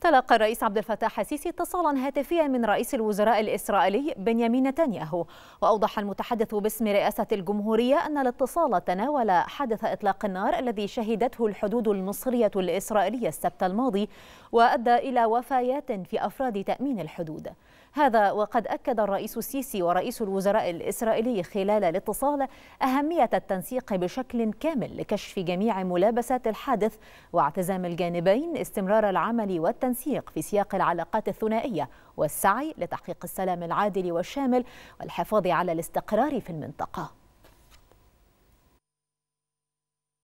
تلقى الرئيس عبد الفتاح السيسي اتصالا هاتفيا من رئيس الوزراء الإسرائيلي بنيامين نتنياهو وأوضح المتحدث باسم رئاسة الجمهورية أن الاتصال تناول حدث إطلاق النار الذي شهدته الحدود المصرية الإسرائيلية السبت الماضي وأدى إلى وفيات في أفراد تأمين الحدود هذا وقد أكد الرئيس السيسي ورئيس الوزراء الإسرائيلي خلال الاتصال أهمية التنسيق بشكل كامل لكشف جميع ملابسات الحادث واعتزام الجانبين استمرار العمل والتنسيق والتنسيق في سياق العلاقات الثنائية والسعي لتحقيق السلام العادل والشامل والحفاظ على الاستقرار في المنطقة